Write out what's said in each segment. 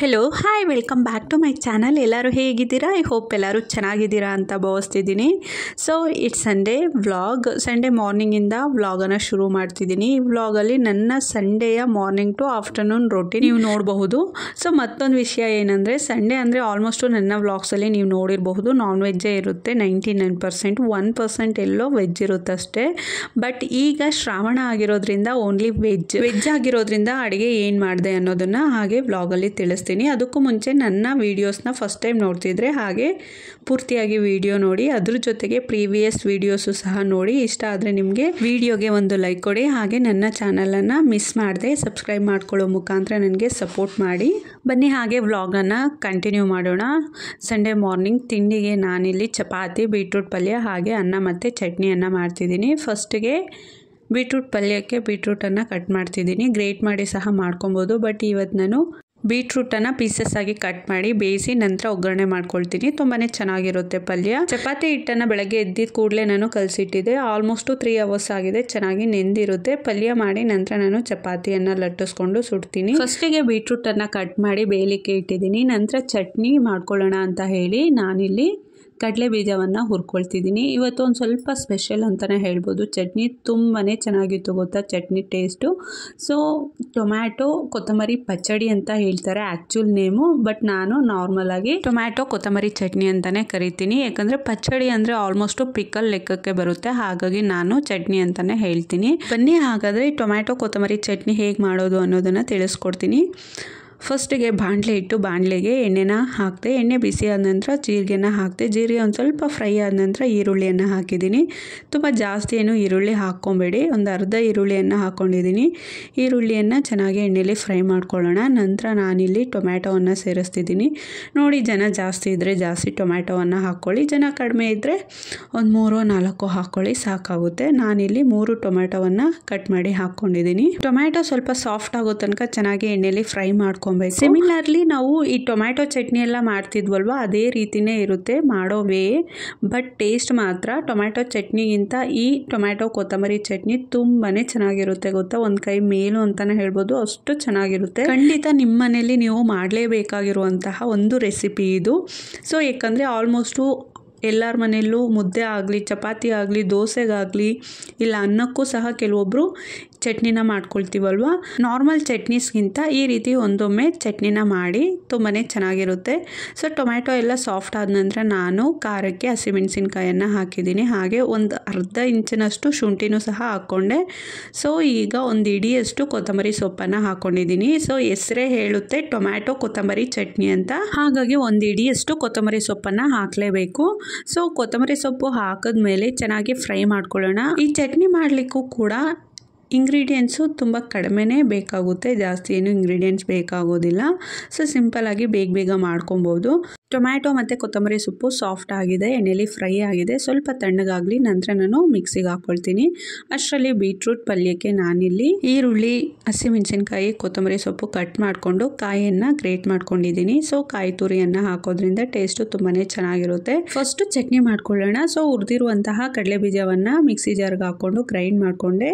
hello hi welcome back to my channel ಎಲ್ಲರೂ ಹೇಗಿದ್ದೀರಾ I hope ಎಲ್ಲರೂ ಚೆನ್ನಾಗಿದ್ದೀರಾ ಅಂತ ಭಾವಿಸ್ತಿದ್ದೀನಿ so it's Sunday vlog Sunday ಮಾರ್ನಿಂಗಿಂದ ವ್ಲಾಗನ್ನು ಶುರು ಮಾಡ್ತಿದ್ದೀನಿ ಈ ವ್ಲಾಗಲ್ಲಿ ನನ್ನ ಸಂಡೇಯ ಮಾರ್ನಿಂಗ್ ಟು ಆಫ್ಟರ್ನೂನ್ ರೊಟ್ಟಿ ನೀವು ನೋಡಬಹುದು ಸೊ ಮತ್ತೊಂದು ವಿಷಯ ಏನಂದರೆ ಸಂಡೇ ಅಂದರೆ ಆಲ್ಮೋಸ್ಟು ನನ್ನ ವ್ಲಾಗ್ಸಲ್ಲಿ ನೀವು ನೋಡಿರಬಹುದು ನಾನ್ ವೆಜ್ಜೇ ಇರುತ್ತೆ ninety nine percent one percent ಎಲ್ಲೋ ವೆಜ್ ಇರುತ್ತಷ್ಟೇ ಬಟ್ ಈಗ ಶ್ರಾವಣ ಆಗಿರೋದ್ರಿಂದ ಓನ್ಲಿ ವೆಜ್ ವೆಜ್ ಆಗಿರೋದ್ರಿಂದ ಅಡುಗೆ ಏನು ಮಾಡಿದೆ ಅನ್ನೋದನ್ನು ಹಾಗೆ ವ್ಲಾಗಲ್ಲಿ ತಿಳಿಸ್ ತಿಳಿಸ್ತೀನಿ ಅದಕ್ಕೂ ಮುಂಚೆ ನನ್ನ ವೀಡಿಯೋಸ್ನ ಫಸ್ಟ್ ಟೈಮ್ ನೋಡ್ತಿದ್ರೆ ಹಾಗೆ ಪೂರ್ತಿಯಾಗಿ ವಿಡಿಯೋ ನೋಡಿ ಅದ್ರ ಜೊತೆಗೆ ಪ್ರೀವಿಯಸ್ ವೀಡಿಯೋಸು ಸಹ ನೋಡಿ ಇಷ್ಟ ಆದರೆ ನಿಮಗೆ ವಿಡಿಯೋಗೆ ಒಂದು ಲೈಕ್ ಕೊಡಿ ಹಾಗೆ ನನ್ನ ಚಾನಲನ್ನು ಮಿಸ್ ಮಾಡಿದೆ ಸಬ್ಸ್ಕ್ರೈಬ್ ಮಾಡ್ಕೊಳ್ಳೋ ಮುಖಾಂತರ ನನಗೆ ಸಪೋರ್ಟ್ ಮಾಡಿ ಬನ್ನಿ ಹಾಗೆ ವ್ಲಾಗನ್ನು ಕಂಟಿನ್ಯೂ ಮಾಡೋಣ ಸಂಡೇ ಮಾರ್ನಿಂಗ್ ತಿಂಡಿಗೆ ನಾನಿಲ್ಲಿ ಚಪಾತಿ ಬೀಟ್ರೂಟ್ ಪಲ್ಯ ಹಾಗೆ ಅನ್ನ ಮತ್ತು ಚಟ್ನಿಯನ್ನು ಮಾಡ್ತಿದ್ದೀನಿ ಫಸ್ಟಿಗೆ ಬೀಟ್ರೂಟ್ ಪಲ್ಯಕ್ಕೆ ಬೀಟ್ರೂಟನ್ನು ಕಟ್ ಮಾಡ್ತಿದ್ದೀನಿ ಗ್ರೇಟ್ ಮಾಡಿ ಸಹ ಮಾಡ್ಕೊಬೋದು ಬಟ್ ಇವತ್ತು ನಾನು ಬೀಟ್ರೂಟನ್ನು ಪೀಸಸ್ ಆಗಿ ಕಟ್ ಮಾಡಿ ಬೇಯಿಸಿ ನಂತರ ಒಗ್ಗರಣೆ ಮಾಡ್ಕೊಳ್ತೀನಿ ತುಂಬಾ ಚೆನ್ನಾಗಿರುತ್ತೆ ಪಲ್ಯ ಚಪಾತಿ ಹಿಟ್ಟನ್ನು ಬೆಳಗ್ಗೆ ಎದ್ದಿದ ಕೂಡಲೇ ನಾನು ಕಲಸಿಟ್ಟಿದ್ದೆ ಆಲ್ಮೋಸ್ಟು ತ್ರೀ ಅವರ್ಸ್ ಆಗಿದೆ ಚೆನ್ನಾಗಿ ನೆಂದಿರುತ್ತೆ ಪಲ್ಯ ಮಾಡಿ ನಂತರ ನಾನು ಚಪಾತಿಯನ್ನು ಲಟ್ಟಿಸ್ಕೊಂಡು ಸುಡ್ತೀನಿ ಫಸ್ಟಿಗೆ ಬೀಟ್ರೂಟನ್ನು ಕಟ್ ಮಾಡಿ ಬೇಯಲಿಕ್ಕೆ ಇಟ್ಟಿದ್ದೀನಿ ನಂತರ ಚಟ್ನಿ ಮಾಡ್ಕೊಳ್ಳೋಣ ಅಂತ ಹೇಳಿ ನಾನಿಲ್ಲಿ ಕಡಲೆ ಬೀಜವನ್ನು ಹುರ್ಕೊಳ್ತಿದ್ದೀನಿ ಇವತ್ತು ಒಂದು ಸ್ವಲ್ಪ ಸ್ಪೆಷಲ್ ಅಂತಲೇ ಹೇಳ್ಬೋದು ಚಟ್ನಿ ತುಂಬಾ ಚೆನ್ನಾಗಿತ್ತು ಗೊತ್ತಾ ಚಟ್ನಿ ಟೇಸ್ಟು ಸೊ ಟೊಮ್ಯಾಟೊ ಕೊತ್ತಂಬರಿ ಪಚ್ಚಡಿ ಅಂತ ಹೇಳ್ತಾರೆ ಆ್ಯಕ್ಚುಲ್ ನೇಮು ಬಟ್ ನಾನು ನಾರ್ಮಲಾಗಿ ಟೊಮ್ಯಾಟೊ ಕೊತ್ತಂಬರಿ ಚಟ್ನಿ ಅಂತಲೇ ಕರಿತೀನಿ ಯಾಕಂದರೆ ಪಚ್ಚಡಿ ಅಂದರೆ ಆಲ್ಮೋಸ್ಟು ಪಿಕಲ್ ಲೆಕ್ಕಕ್ಕೆ ಬರುತ್ತೆ ಹಾಗಾಗಿ ನಾನು ಚಟ್ನಿ ಅಂತಲೇ ಹೇಳ್ತೀನಿ ಬನ್ನಿ ಹಾಗಾದರೆ ಟೊಮ್ಯಾಟೊ ಕೊತ್ತಂಬರಿ ಚಟ್ನಿ ಹೇಗೆ ಮಾಡೋದು ಅನ್ನೋದನ್ನು ತಿಳಿಸ್ಕೊಡ್ತೀನಿ ಫಸ್ಟಿಗೆ ಬಾಣಲೆ ಇಟ್ಟು ಬಾಣಲೆಗೆ ಎಣ್ಣೆನ ಹಾಕಿದೆ ಎಣ್ಣೆ ಬಿಸಿ ಆದ ನಂತರ ಜೀರಿಗೆನ ಹಾಕಿದೆ ಜೀರಿಗೆ ಒಂದು ಸ್ವಲ್ಪ ಫ್ರೈ ಆದ ನಂತರ ಈರುಳ್ಳಿಯನ್ನು ಹಾಕಿದ್ದೀನಿ ತುಂಬ ಜಾಸ್ತಿ ಏನು ಈರುಳ್ಳಿ ಹಾಕ್ಕೊಬೇಡಿ ಒಂದು ಅರ್ಧ ಈರುಳ್ಳಿಯನ್ನು ಹಾಕ್ಕೊಂಡಿದ್ದೀನಿ ಈರುಳ್ಳಿಯನ್ನು ಚೆನ್ನಾಗಿ ಎಣ್ಣೆಯಲ್ಲಿ ಫ್ರೈ ಮಾಡ್ಕೊಳ್ಳೋಣ ನಂತರ ನಾನಿಲ್ಲಿ ಟೊಮ್ಯಾಟೋವನ್ನು ಸೇರಿಸ್ತಿದ್ದೀನಿ ನೋಡಿ ಜನ ಜಾಸ್ತಿ ಇದ್ದರೆ ಜಾಸ್ತಿ ಟೊಮ್ಯಾಟೋವನ್ನು ಹಾಕ್ಕೊಳ್ಳಿ ಜನ ಕಡಿಮೆ ಇದ್ದರೆ ಒಂದು ಮೂರು ನಾಲ್ಕು ಹಾಕ್ಕೊಳ್ಳಿ ಸಾಕಾಗುತ್ತೆ ನಾನಿಲ್ಲಿ ಮೂರು ಟೊಮ್ಯಾಟೋವನ್ನು ಕಟ್ ಮಾಡಿ ಹಾಕ್ಕೊಂಡಿದ್ದೀನಿ ಟೊಮ್ಯಾಟೊ ಸ್ವಲ್ಪ ಸಾಫ್ಟ್ ಆಗೋ ತನಕ ಚೆನ್ನಾಗಿ ಎಣ್ಣೆಯಲ್ಲಿ ಫ್ರೈ ಮಾಡ್ಕೊ ಮಾಡ್ಕೊಬೇಕು ಸಿಮಿಲರ್ಲಿ ನಾವು ಈ ಟೊಮ್ಯಾಟೊ ಚಟ್ನಿ ಎಲ್ಲ ಮಾಡ್ತಿದ್ವಲ್ವ ಅದೇ ರೀತಿಯೇ ಇರುತ್ತೆ ಮಾಡೋ ವೇ ಬಟ್ ಟೇಸ್ಟ್ ಮಾತ್ರ ಟೊಮ್ಯಾಟೊ ಚಟ್ನಿಗಿಂತ ಈ ಟೊಮ್ಯಾಟೊ ಕೊತ್ತಂಬರಿ ಚಟ್ನಿ ತುಂಬಾ ಚೆನ್ನಾಗಿರುತ್ತೆ ಗೊತ್ತಾ ಒಂದು ಕೈ ಮೇಲು ಅಂತಲೇ ಹೇಳ್ಬೋದು ಅಷ್ಟು ಚೆನ್ನಾಗಿರುತ್ತೆ ಖಂಡಿತ ನಿಮ್ಮ ಮನೆಯಲ್ಲಿ ನೀವು ಮಾಡಲೇಬೇಕಾಗಿರುವಂತಹ ಒಂದು ರೆಸಿಪಿ ಇದು ಸೊ ಏಕೆಂದರೆ ಆಲ್ಮೋಸ್ಟು ಎಲ್ಲರ ಮನೆಯಲ್ಲೂ ಮುದ್ದೆ ಆಗಲಿ ಚಪಾತಿ ಆಗಲಿ ದೋಸೆಗಾಗಲಿ ಇಲ್ಲ ಅನ್ನಕ್ಕೂ ಸಹ ಕೆಲವೊಬ್ಬರು ಚಟ್ನಿನ ಮಾಡ್ಕೊಳ್ತೀವಲ್ವ ನಾರ್ಮಲ್ ಚಟ್ನಿಸ್ಗಿಂತ ಈ ರೀತಿ ಒಂದೊಮ್ಮೆ ಚಟ್ನಿನ ಮಾಡಿ ತುಂಬಾ ಚೆನ್ನಾಗಿರುತ್ತೆ ಸೊ ಟೊಮ್ಯಾಟೊ ಎಲ್ಲ ಸಾಫ್ಟ್ ಆದ ನಂತರ ನಾನು ಖಾರಕ್ಕೆ ಹಸಿಮೆಣಸಿನ್ಕಾಯನ್ನು ಹಾಕಿದ್ದೀನಿ ಹಾಗೆ ಒಂದು ಅರ್ಧ ಇಂಚಿನಷ್ಟು ಶುಂಠಿನೂ ಸಹ ಹಾಕ್ಕೊಂಡೆ ಸೊ ಈಗ ಒಂದು ಇಡಿಯಷ್ಟು ಕೊತ್ತಂಬರಿ ಸೊಪ್ಪನ್ನು ಹಾಕ್ಕೊಂಡಿದ್ದೀನಿ ಸೊ ಹೆಸರೇ ಹೇಳುತ್ತೆ ಟೊಮ್ಯಾಟೊ ಕೊತ್ತಂಬರಿ ಚಟ್ನಿ ಅಂತ ಹಾಗಾಗಿ ಒಂದು ಇಡಿಯಷ್ಟು ಕೊತ್ತಂಬರಿ ಸೊಪ್ಪನ್ನು ಹಾಕಲೇಬೇಕು ಸೊ ಕೊತ್ತಂಬರಿ ಸೊಪ್ಪು ಹಾಕಿದ್ಮೇಲೆ ಚೆನ್ನಾಗಿ ಫ್ರೈ ಮಾಡ್ಕೊಳ್ಳೋಣ ಈ ಚಟ್ನಿ ಮಾಡಲಿಕ್ಕೂ ಕೂಡ ಇಂಗ್ರೀಡಿಯೆಂಟ್ಸು ತುಂಬ ಕಡಿಮೆನೇ ಬೇಕಾಗುತ್ತೆ ಜಾಸ್ತಿ ಏನು ಇಂಗ್ರೀಡಿಯೆಂಟ್ಸ್ ಬೇಕಾಗೋದಿಲ್ಲ ಸೊ ಸಿಂಪಲ್ಲಾಗಿ ಬೇಗ ಬೇಗ ಮಾಡ್ಕೊಬೋದು ಟೊಮ್ಯಾಟೊ ಮತ್ತು ಕೊತ್ತಂಬರಿ ಸೊಪ್ಪು ಸಾಫ್ಟ್ ಆಗಿದೆ ಎಣ್ಣೆಲಿ ಫ್ರೈ ಆಗಿದೆ ಸ್ವಲ್ಪ ತಣ್ಣಗಾಗಲಿ ನಂತರ ನಾನು ಮಿಕ್ಸಿಗೆ ಹಾಕ್ಕೊಳ್ತೀನಿ ಅಷ್ಟರಲ್ಲಿ ಬೀಟ್ರೂಟ್ ಪಲ್ಯಕ್ಕೆ ನಾನಿಲ್ಲಿ ಈರುಳ್ಳಿ ಹಸಿಮೆಣಸಿನ್ಕಾಯಿ ಕೊತ್ತಂಬರಿ ಸೊಪ್ಪು ಕಟ್ ಮಾಡಿಕೊಂಡು ಕಾಯಿಯನ್ನು ಗ್ರೇಟ್ ಮಾಡ್ಕೊಂಡಿದ್ದೀನಿ ಸೊ ಕಾಯಿ ತುರಿಯನ್ನು ಹಾಕೋದ್ರಿಂದ ಟೇಸ್ಟು ತುಂಬಾ ಚೆನ್ನಾಗಿರುತ್ತೆ ಫಸ್ಟು ಚಟ್ನಿ ಮಾಡ್ಕೊಳ್ಳೋಣ ಸೊ ಹುರಿದಿರುವಂತಹ ಕಡಲೆ ಬೀಜವನ್ನು ಮಿಕ್ಸಿ ಜಾರ್ಗೆ ಹಾಕ್ಕೊಂಡು ಗ್ರೈಂಡ್ ಮಾಡಿಕೊಂಡೆ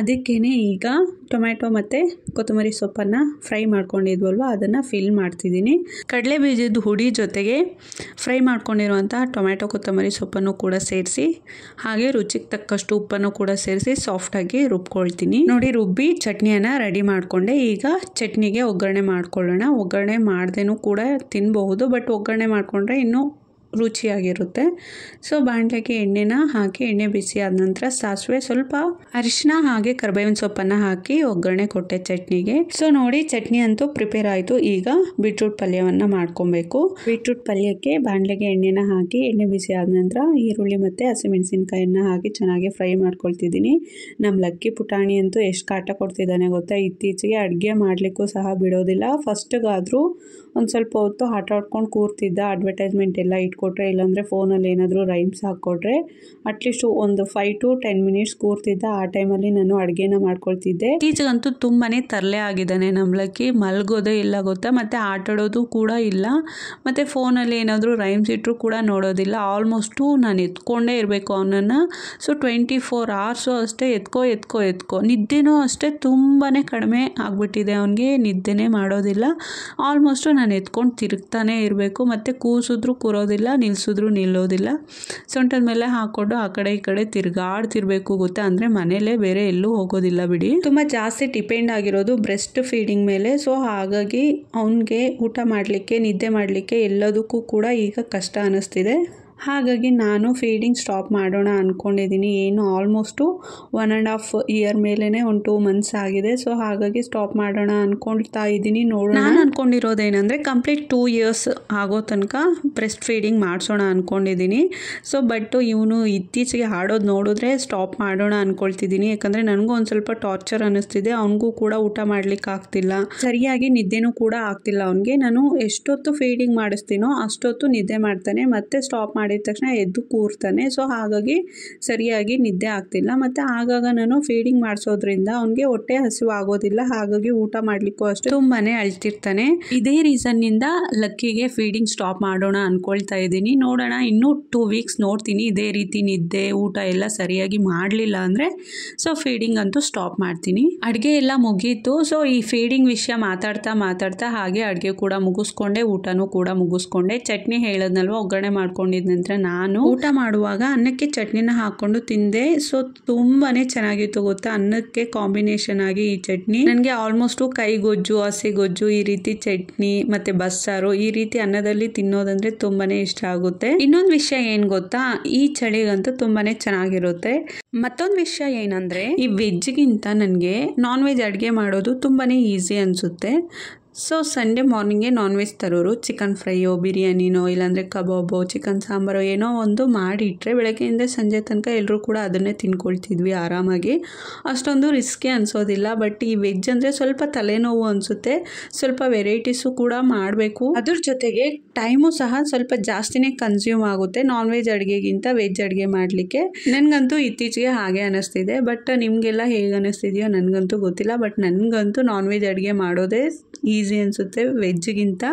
ಅದಕ್ಕೇ ಈಗ ಟೊಮ್ಯಾಟೊ ಮತ್ತು ಕೊತ್ತಂಬರಿ ಸೊಪ್ಪನ್ನು ಫ್ರೈ ಮಾಡ್ಕೊಂಡಿದ್ವಲ್ವ ಅದನ್ನು ಫಿಲ್ ಮಾಡ್ತಿದ್ದೀನಿ ಕಡಲೆ ಬೀಜದ ಹುಡಿ ಜೊತೆಗೆ ಫ್ರೈ ಮಾಡ್ಕೊಂಡಿರುವಂಥ ಟೊಮ್ಯಾಟೊ ಕೊತ್ತಂಬರಿ ಸೊಪ್ಪನ್ನು ಕೂಡ ಸೇರಿಸಿ ಹಾಗೆ ರುಚಿಗೆ ತಕ್ಕಷ್ಟು ಉಪ್ಪನ್ನು ಕೂಡ ಸೇರಿಸಿ ಸಾಫ್ಟಾಗಿ ರುಬ್ಕೊಳ್ತೀನಿ ನೋಡಿ ರುಬ್ಬಿ ಚಟ್ನಿಯನ್ನು ರೆಡಿ ಮಾಡಿಕೊಂಡೆ ಈಗ ಚಟ್ನಿಗೆ ಒಗ್ಗರಣೆ ಮಾಡ್ಕೊಳ್ಳೋಣ ಒಗ್ಗರಣೆ ಮಾಡ್ದೇನೂ ಕೂಡ ತಿನ್ನಬಹುದು ಬಟ್ ಒಗ್ಗರಣೆ ಮಾಡಿಕೊಂಡ್ರೆ ಇನ್ನೂ ರುಚಿಯಾಗಿರುತ್ತೆ ಸೊ ಬಾಣಲೆಗೆ ಎಣ್ಣೆನ ಹಾಕಿ ಎಣ್ಣೆ ಬಿಸಿ ಆದ ನಂತರ ಸಾಸಿವೆ ಸ್ವಲ್ಪ ಅರಿಶಿನ ಹಾಗೆ ಕರ್ಬೇವಿನ ಸೊಪ್ಪನ್ನು ಹಾಕಿ ಒಗ್ಗರಣೆ ಕೊಟ್ಟೆ ಚಟ್ನಿಗೆ ಸೊ ನೋಡಿ ಚಟ್ನಿ ಅಂತೂ ಪ್ರಿಪೇರ್ ಆಯಿತು ಈಗ ಬೀಟ್ರೂಟ್ ಪಲ್ಯವನ್ನು ಮಾಡ್ಕೊಬೇಕು ಬೀಟ್ರೂಟ್ ಪಲ್ಯಕ್ಕೆ ಬಾಣಲೆಗೆ ಎಣ್ಣೆನ ಹಾಕಿ ಎಣ್ಣೆ ಬಿಸಿ ಆದ ನಂತರ ಈರುಳ್ಳಿ ಮತ್ತು ಹಸಿಮೆಣಸಿನ್ಕಾಯನ್ನು ಹಾಕಿ ಚೆನ್ನಾಗಿ ಫ್ರೈ ಮಾಡ್ಕೊಳ್ತಿದ್ದೀನಿ ನಮ್ಮ ಲಕ್ಕಿ ಪುಟಾಣಿ ಅಂತೂ ಎಷ್ಟು ಕಾಟ ಕೊಡ್ತಿದ್ದಾನೆ ಗೊತ್ತಾ ಇತ್ತೀಚೆಗೆ ಅಡುಗೆ ಮಾಡಲಿಕ್ಕೂ ಸಹ ಬಿಡೋದಿಲ್ಲ ಫಸ್ಟ್ಗಾದರೂ ಒಂದು ಸ್ವಲ್ಪ ಹೊತ್ತು ಆಟ ಆಡ್ಕೊಂಡು ಕೂರ್ತಿದ್ದ ಅಡ್ವರ್ಟೈಸ್ಮೆಂಟ್ ಎಲ್ಲ ಇಟ್ಕೊಂಡು ಕೊಟ್ಟರೆ ಇಲ್ಲಾಂದರೆ ಫೋನಲ್ಲಿ ಏನಾದರೂ ರೈಮ್ಸ್ ಹಾಕ್ಕೊಟ್ರೆ ಅಟ್ಲೀಸ್ಟ್ ಒಂದು ಫೈವ್ ಟು ಟೆನ್ ಮಿನಿಟ್ಸ್ ಕೂರ್ತಿದ್ದ ಆ ಟೈಮಲ್ಲಿ ನಾನು ಅಡುಗೆನ ಮಾಡ್ಕೊಳ್ತಿದ್ದೆ ಈಚೆಗಂತೂ ತುಂಬಾ ತರಲೆ ಆಗಿದ್ದಾನೆ ನಂಬ್ಲಕ್ಕೆ ಮಲ್ಗೋದೇ ಇಲ್ಲ ಗೊತ್ತಾ ಮತ್ತು ಆಟಾಡೋದು ಕೂಡ ಇಲ್ಲ ಮತ್ತು ಫೋನಲ್ಲಿ ಏನಾದರೂ ರೈಮ್ಸ್ ಇಟ್ಟರು ಕೂಡ ನೋಡೋದಿಲ್ಲ ಆಲ್ಮೋಸ್ಟು ನಾನು ಎತ್ಕೊಂಡೇ ಇರಬೇಕು ಅವನನ್ನು ಸೊ ಟ್ವೆಂಟಿ ಫೋರ್ ಅವರ್ಸು ಅಷ್ಟೇ ಎತ್ಕೋ ಎತ್ಕೋ ಎತ್ಕೋ ನಿದ್ದೆನೂ ಅಷ್ಟೇ ತುಂಬಾ ಕಡಿಮೆ ಆಗಿಬಿಟ್ಟಿದೆ ಅವನಿಗೆ ನಿದ್ದೆನೇ ಮಾಡೋದಿಲ್ಲ ಆಲ್ಮೋಸ್ಟು ನಾನು ಎತ್ಕೊಂಡು ತಿರುಗ್ತಾನೆ ಇರಬೇಕು ಮತ್ತು ಕೂಸಿದ್ರು ಕೂರೋದಿಲ್ಲ ನಿಲ್ಲಿಸಿದ್ರು ನಿಲ್ಲೋದಿಲ್ಲ ಸೊಂಟದ ಮೇಲೆ ಹಾಕೊಂಡು ಆ ಕಡೆ ಈ ಕಡೆ ತಿರ್ಗಾಡ್ತಿರ್ಬೇಕು ಗೊತ್ತಾ ಅಂದರೆ ಮನೇಲೇ ಬೇರೆ ಎಲ್ಲೂ ಹೋಗೋದಿಲ್ಲ ಬಿಡಿ ತುಂಬ ಜಾಸ್ತಿ ಡಿಪೆಂಡ್ ಆಗಿರೋದು ಬ್ರೆಸ್ಟ್ ಫೀಡಿಂಗ್ ಮೇಲೆ ಸೊ ಹಾಗಾಗಿ ಅವನಿಗೆ ಊಟ ಮಾಡಲಿಕ್ಕೆ ನಿದ್ದೆ ಮಾಡಲಿಕ್ಕೆ ಎಲ್ಲದಕ್ಕೂ ಕೂಡ ಈಗ ಕಷ್ಟ ಅನ್ನಿಸ್ತಿದೆ ಹಾಗಾಗಿ ನಾನು ಫೀಡಿಂಗ್ ಸ್ಟಾಪ್ ಮಾಡೋಣ ಅಂದ್ಕೊಂಡಿದ್ದೀನಿ ಏನು almost one and half year ಮೇಲೇ ಒಂದು ಟೂ ಮಂತ್ಸ್ ಆಗಿದೆ ಸೊ ಹಾಗಾಗಿ ಸ್ಟಾಪ್ ಮಾಡೋಣ ಅಂದ್ಕೊಳ್ತಾ ಇದ್ದೀನಿ ನೋಡೋಣ ನಾನು ಅಂದ್ಕೊಂಡಿರೋದೇನೆಂದರೆ ಕಂಪ್ಲೀಟ್ ಟೂ ಇಯರ್ಸ್ ಆಗೋ ತನಕ ಬ್ರೆಸ್ಟ್ ಫೀಡಿಂಗ್ ಮಾಡಿಸೋಣ ಅಂದ್ಕೊಂಡಿದ್ದೀನಿ ಸೊ ಬಟ್ ಇವನು ಇತ್ತೀಚೆಗೆ ಆಡೋದು ನೋಡಿದ್ರೆ ಸ್ಟಾಪ್ ಮಾಡೋಣ ಅಂದ್ಕೊಳ್ತಿದ್ದೀನಿ ಯಾಕಂದರೆ ನನಗೂ ಒಂದು ಸ್ವಲ್ಪ ಟಾರ್ಚರ್ ಅನ್ನಿಸ್ತಿದೆ ಅವನಿಗೂ ಕೂಡ ಊಟ ಮಾಡ್ಲಿಕ್ಕೆ ಆಗ್ತಿಲ್ಲ ಸರಿಯಾಗಿ ನಿದ್ದೆನೂ ಕೂಡ ಆಗ್ತಿಲ್ಲ ಅವನಿಗೆ ನಾನು ಎಷ್ಟೊತ್ತು ಫೀಡಿಂಗ್ ಮಾಡಿಸ್ತೀನೋ ಅಷ್ಟೊತ್ತು ನಿದ್ದೆ ಮಾಡ್ತಾನೆ ಮತ್ತೆ ಸ್ಟಾಪ್ ಮಾಡಿ ಮಾಡಿದ ತಕ್ಷಣ ಎದ್ದು ಕೂರ್ತಾನೆ ಸೊ ಹಾಗಾಗಿ ಸರಿಯಾಗಿ ನಿದ್ದೆ ಆಗ್ತಿಲ್ಲ ಮತ್ತು ಆಗಾಗ ನಾನು ಫೀಡಿಂಗ್ ಮಾಡಿಸೋದ್ರಿಂದ ಅವನಿಗೆ ಹೊಟ್ಟೆ ಹಸಿವು ಆಗೋದಿಲ್ಲ ಹಾಗಾಗಿ ಊಟ ಮಾಡಲಿಕ್ಕೂ ಅಷ್ಟೇ ತುಂಬಾ ಅಳ್ತಿರ್ತಾನೆ ಇದೇ ರೀಸನ್ನಿಂದ ಲಕ್ಕಿಗೆ ಫೀಡಿಂಗ್ ಸ್ಟಾಪ್ ಮಾಡೋಣ ಅಂದ್ಕೊಳ್ತಾ ಇದ್ದೀನಿ ನೋಡೋಣ ಇನ್ನೂ ಟೂ ವೀಕ್ಸ್ ನೋಡ್ತೀನಿ ಇದೇ ರೀತಿ ನಿದ್ದೆ ಊಟ ಎಲ್ಲ ಸರಿಯಾಗಿ ಮಾಡಲಿಲ್ಲ ಅಂದರೆ ಸೊ ಫೀಡಿಂಗ್ ಅಂತೂ ಸ್ಟಾಪ್ ಮಾಡ್ತೀನಿ ಅಡುಗೆ ಎಲ್ಲ ಮುಗೀತು ಸೊ ಈ ಫೀಡಿಂಗ್ ವಿಷಯ ಮಾತಾಡ್ತಾ ಮಾತಾಡ್ತಾ ಹಾಗೆ ಅಡುಗೆ ಕೂಡ ಮುಗಿಸ್ಕೊಂಡೆ ಊಟನೂ ಕೂಡ ಮುಗಿಸ್ಕೊಂಡೆ ಚಟ್ನಿ ಹೇಳೋದ್ನಲ್ವ ಒಗ್ಗರಣೆ ಮಾಡ್ಕೊಂಡಿದ್ದೆ ನಂತರ ನಾನು ಊಟ ಮಾಡುವಾಗ ಅನ್ನಕ್ಕೆ ಚಟ್ನಿನ ಹಾಕೊಂಡು ತಿಂದೆ ಸೊ ತುಂಬಾನೇ ಚೆನ್ನಾಗಿತ್ತು ಗೊತ್ತಾ ಅನ್ನಕ್ಕೆ ಕಾಂಬಿನೇಷನ್ ಆಗಿ ಈ ಚಟ್ನಿ ನನಗೆ ಗೊಜ್ಜು ಹಸಿ ಗೊಜ್ಜು ಈ ರೀತಿ ಚಟ್ನಿ ಮತ್ತೆ ಬಸ್ಸಾರು ಈ ರೀತಿ ಅನ್ನದಲ್ಲಿ ತಿನ್ನೋದಂದ್ರೆ ತುಂಬಾನೇ ಇಷ್ಟ ಆಗುತ್ತೆ ಇನ್ನೊಂದು ವಿಷಯ ಏನ್ ಗೊತ್ತಾ ಈ ಚಳಿಗಂತೂ ತುಂಬಾನೇ ಚೆನ್ನಾಗಿರುತ್ತೆ ಮತ್ತೊಂದು ವಿಷಯ ಏನಂದ್ರೆ ಈ ವೆಜ್ಗಿಂತ ನನಗೆ ನಾನ್ ವೆಜ್ ಅಡುಗೆ ಮಾಡೋದು ತುಂಬಾನೇ ಈಸಿ ಅನ್ಸುತ್ತೆ ಸೊ ಸಂಡೇ ಮಾರ್ನಿಂಗೇ ನಾನ್ ವೆಜ್ ತರೋರು ಚಿಕನ್ ಫ್ರೈಯೋ ಬಿರಿಯಾನಿನೋ ಇಲ್ಲಾಂದರೆ ಕಬಾಬೋ ಚಿಕನ್ ಸಾಂಬಾರೋ ಏನೋ ಒಂದು ಮಾಡಿ ಇಟ್ಟರೆ ಬೆಳಗ್ಗೆಯಿಂದ ಸಂಜೆ ತನಕ ಎಲ್ಲರೂ ಕೂಡ ಅದನ್ನೇ ತಿನ್ಕೊಳ್ತಿದ್ವಿ ಆರಾಮಾಗಿ ಅಷ್ಟೊಂದು ರಿಸ್ಕೇ ಅನಿಸೋದಿಲ್ಲ ಬಟ್ ಈ ವೆಜ್ ಅಂದರೆ ಸ್ವಲ್ಪ ತಲೆನೋವು ಅನಿಸುತ್ತೆ ಸ್ವಲ್ಪ ವೆರೈಟೀಸು ಕೂಡ ಮಾಡಬೇಕು ಅದ್ರ ಜೊತೆಗೆ ಟೈಮು ಸಹ ಸ್ವಲ್ಪ ಜಾಸ್ತಿನೇ ಕನ್ಸ್ಯೂಮ್ ಆಗುತ್ತೆ ನಾನ್ ವೆಜ್ ಅಡುಗೆಗಿಂತ ವೆಜ್ ಅಡುಗೆ ಮಾಡಲಿಕ್ಕೆ ನನಗಂತೂ ಇತ್ತೀಚೆಗೆ ಹಾಗೆ ಅನ್ನಿಸ್ತಿದೆ ಬಟ್ ನಿಮಗೆಲ್ಲ ಹೇಗೆ ಅನ್ನಿಸ್ತಿದೆಯೋ ನನಗಂತೂ ಗೊತ್ತಿಲ್ಲ ಬಟ್ ನನಗಂತೂ ನಾನ್ ವೆಜ್ ಅಡುಗೆ ಮಾಡೋದೇ ಈ ಈಸಿ ಅನಿಸುತ್ತೆ ವೆಜ್ಗಿಂತ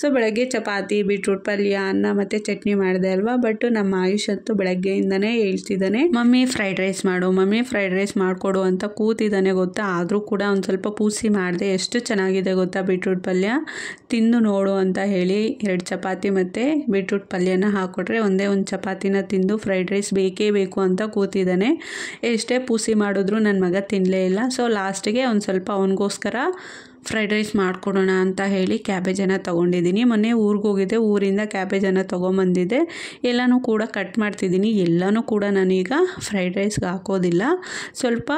ಸೊ ಬೆಳಗ್ಗೆ ಚಪಾತಿ ಬೀಟ್ರೂಟ್ ಪಲ್ಯ ಅನ್ನ ಮತ್ತು ಚಟ್ನಿ ಮಾಡಿದೆ ಅಲ್ವಾ ಬಟ್ ನಮ್ಮ ಆಯುಷ್ ಅಂತೂ ಬೆಳಗ್ಗೆಯಿಂದನೇ ಹೇಳ್ತಿದ್ದಾನೆ ಮಮ್ಮಿ ಫ್ರೈಡ್ ರೈಸ್ ಮಾಡು ಮಮ್ಮಿ ಫ್ರೈಡ್ ರೈಸ್ ಮಾಡಿಕೊಡು ಅಂತ ಕೂತಿದ್ದಾನೆ ಗೊತ್ತಾ ಆದರೂ ಕೂಡ ಒಂದು ಸ್ವಲ್ಪ ಪೂಸಿ ಮಾಡಿದೆ ಎಷ್ಟು ಚೆನ್ನಾಗಿದೆ ಗೊತ್ತಾ ಬೀಟ್ರೂಟ್ ಪಲ್ಯ ತಿಂದು ನೋಡು ಅಂತ ಹೇಳಿ ಎರಡು ಚಪಾತಿ ಮತ್ತು ಬೀಟ್ರೂಟ್ ಪಲ್ಯನ ಹಾಕ್ಕೊಟ್ರೆ ಒಂದೇ ಒಂದು ಚಪಾತಿನ ತಿಂದು ಫ್ರೈಡ್ ರೈಸ್ ಬೇಕೇ ಬೇಕು ಅಂತ ಕೂತಿದ್ದಾನೆ ಎಷ್ಟೇ ಪೂಸಿ ಮಾಡಿದ್ರು ನನ್ನ ಮಗ ತಿನ್ನಲೇ ಇಲ್ಲ ಸೊ ಲಾಸ್ಟಿಗೆ ಒಂದು ಸ್ವಲ್ಪ ಅವನಿಗೋಸ್ಕರ ಫ್ರೈಡ್ ರೈಸ್ ಮಾಡಿಕೊಡೋಣ ಅಂತ ಹೇಳಿ ಕ್ಯಾಬೇಜನ್ನು ತೊಗೊಂಡಿದ್ದೀನಿ ಮೊನ್ನೆ ಊರಿಗೆ ಹೋಗಿದ್ದೆ ಊರಿಂದ ಕ್ಯಾಬೇಜನ್ನು ತೊಗೊಂಬಂದಿದ್ದೆ ಎಲ್ಲನೂ ಕೂಡ ಕಟ್ ಮಾಡ್ತಿದ್ದೀನಿ ಎಲ್ಲನೂ ಕೂಡ ನಾನೀಗ ಫ್ರೈಡ್ ರೈಸ್ಗೆ ಹಾಕೋದಿಲ್ಲ ಸ್ವಲ್ಪ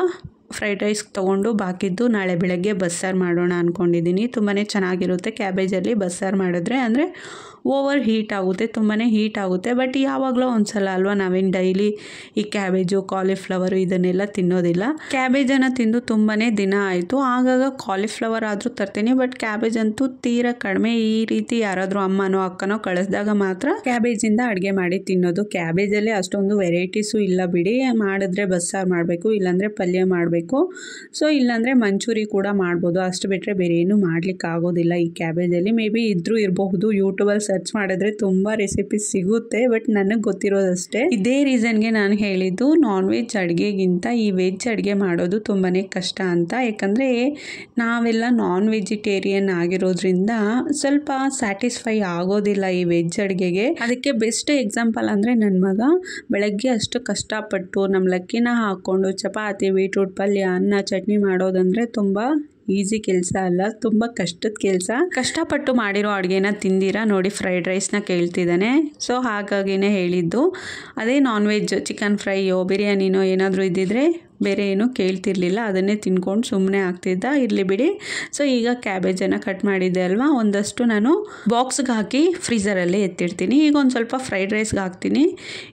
ಫ್ರೈಡ್ ರೈಸ್ ತೊಗೊಂಡು ಬಾಕಿದ್ದು ನಾಳೆ ಬೆಳಗ್ಗೆ ಬಸ್ಸಾರು ಮಾಡೋಣ ಅಂದ್ಕೊಂಡಿದ್ದೀನಿ ತುಂಬಾ ಚೆನ್ನಾಗಿರುತ್ತೆ ಕ್ಯಾಬೇಜಲ್ಲಿ ಬಸ್ಸಾರು ಮಾಡಿದ್ರೆ ಅಂದರೆ ಓವರ್ ಹೀಟ್ ಆಗುತ್ತೆ ತುಂಬಾ ಹೀಟ್ ಆಗುತ್ತೆ ಬಟ್ ಯಾವಾಗಲೂ ಒಂದ್ಸಲ ಸಲ ಅಲ್ವಾ ನಾವೇನು ಡೈಲಿ ಈ ಕ್ಯಾಬೇಜು ಕಾಲಿಫ್ಲವರು ಇದನ್ನೆಲ್ಲ ತಿನ್ನೋದಿಲ್ಲ ಕ್ಯಾಬೇಜನ್ನು ತಿಂದು ತುಂಬಾ ದಿನ ಆಯಿತು ಆಗಾಗ ಕಾಲಿಫ್ಲವರ್ ಆದರೂ ತರ್ತೀನಿ ಬಟ್ ಕ್ಯಾಬೇಜ್ ಅಂತೂ ತೀರಾ ಕಡಿಮೆ ಈ ರೀತಿ ಯಾರಾದರೂ ಅಮ್ಮನೋ ಅಕ್ಕನೋ ಕಳಿಸಿದಾಗ ಮಾತ್ರ ಕ್ಯಾಬೇಜಿಂದ ಅಡುಗೆ ಮಾಡಿ ತಿನ್ನೋದು ಕ್ಯಾಬೇಜಲ್ಲಿ ಅಷ್ಟೊಂದು ವೆರೈಟೀಸು ಇಲ್ಲ ಬಿಡಿ ಮಾಡಿದ್ರೆ ಬಸ್ಸಾರು ಮಾಡಬೇಕು ಇಲ್ಲಾಂದರೆ ಪಲ್ಯ ಮಾಡಬೇಕು ಮಾಡಬೇಕು ಸೊ ಇಲ್ಲಾಂದರೆ ಮಂಚೂರಿ ಕೂಡ ಮಾಡ್ಬೋದು ಅಷ್ಟು ಬಿಟ್ಟರೆ ಬೇರೆ ಏನೂ ಆಗೋದಿಲ್ಲ ಈ ಕ್ಯಾಬೇಜಲ್ಲಿ ಮೇ ಬಿ ಇದ್ರೂ ಇರಬಹುದು ಯೂಟ್ಯೂಬಲ್ಲಿ ಸರ್ಚ್ ಮಾಡಿದ್ರೆ ತುಂಬ ರೆಸಿಪಿ ಸಿಗುತ್ತೆ ಬಟ್ ನನಗೆ ಗೊತ್ತಿರೋದಷ್ಟೇ ಇದೇ ರೀಸನ್ಗೆ ನಾನು ಹೇಳಿದ್ದು ನಾನ್ ವೆಜ್ ಅಡುಗೆಗಿಂತ ಈ ವೆಜ್ ಅಡುಗೆ ಮಾಡೋದು ತುಂಬಾ ಕಷ್ಟ ಅಂತ ಯಾಕಂದರೆ ನಾವೆಲ್ಲ ನಾನ್ ವೆಜಿಟೇರಿಯನ್ ಆಗಿರೋದ್ರಿಂದ ಸ್ವಲ್ಪ ಸ್ಯಾಟಿಸ್ಫೈ ಆಗೋದಿಲ್ಲ ಈ ವೆಜ್ ಅಡುಗೆಗೆ ಅದಕ್ಕೆ ಬೆಸ್ಟ್ ಎಕ್ಸಾಂಪಲ್ ಅಂದರೆ ನನ್ನ ಮಗ ಬೆಳಗ್ಗೆ ಅಷ್ಟು ಕಷ್ಟಪಟ್ಟು ನಮ್ಮ ಲಕ್ಕಿನ ಹಾಕ್ಕೊಂಡು ಚಪಾತಿ ಬೀಟ್ರೂಟ್ ಪಲ್ಯ ಅನ್ನ ಚಟ್ನಿ ಮಾಡೋದಂದ್ರೆ ತುಂಬ ಈಸಿ ಕೆಲಸ ಅಲ್ಲ ತುಂಬ ಕಷ್ಟದ ಕೆಲಸ ಕಷ್ಟಪಟ್ಟು ಮಾಡಿರೋ ಅಡುಗೆನ ತಿಂದಿರಾ ನೋಡಿ ಫ್ರೈಡ್ ರೈಸ್ನ ಕೇಳ್ತಿದ್ದಾನೆ ಸೊ ಹಾಗಾಗಿನೇ ಹೇಳಿದ್ದು ಅದೇ ನಾನ್ ವೆಜ್ ಚಿಕನ್ ಫ್ರೈಯೋ ಬಿರಿಯಾನಿನೋ ಏನಾದರೂ ಇದ್ದಿದ್ರೆ ಬೇರೆ ಏನೂ ಕೇಳ್ತಿರ್ಲಿಲ್ಲ ಅದನ್ನೇ ತಿನ್ಕೊಂಡು ಸುಮ್ಮನೆ ಆಗ್ತಿದ್ದ ಇರಲಿ ಬಿಡಿ ಸೊ ಈಗ ಕ್ಯಾಬೇಜನ್ನು ಕಟ್ ಮಾಡಿದ್ದೆ ಅಲ್ವಾ ಒಂದಷ್ಟು ನಾನು ಬಾಕ್ಸ್ಗೆ ಹಾಕಿ ಫ್ರೀಸರಲ್ಲಿ ಎತ್ತಿಡ್ತೀನಿ ಈಗ ಒಂದು ಸ್ವಲ್ಪ ಫ್ರೈಡ್ ರೈಸ್ಗೆ ಹಾಕ್ತೀನಿ